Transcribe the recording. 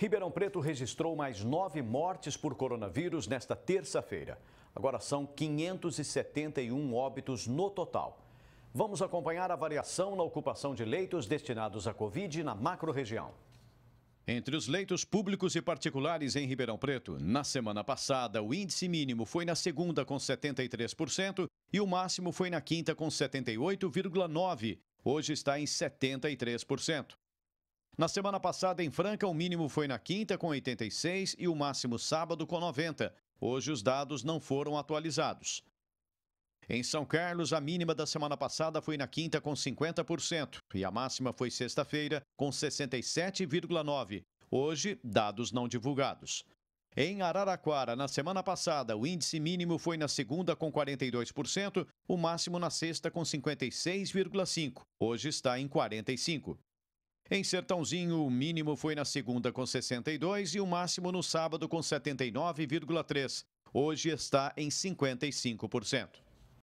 Ribeirão Preto registrou mais nove mortes por coronavírus nesta terça-feira. Agora são 571 óbitos no total. Vamos acompanhar a variação na ocupação de leitos destinados à Covid na macro-região. Entre os leitos públicos e particulares em Ribeirão Preto, na semana passada, o índice mínimo foi na segunda com 73% e o máximo foi na quinta com 78,9%. Hoje está em 73%. Na semana passada, em Franca, o mínimo foi na quinta, com 86, e o máximo sábado, com 90. Hoje, os dados não foram atualizados. Em São Carlos, a mínima da semana passada foi na quinta, com 50%, e a máxima foi sexta-feira, com 67,9%. Hoje, dados não divulgados. Em Araraquara, na semana passada, o índice mínimo foi na segunda com 42%, o máximo na sexta com 56,5%. Hoje está em 45%. Em Sertãozinho, o mínimo foi na segunda com 62 e o máximo no sábado com 79,3. Hoje está em 55%.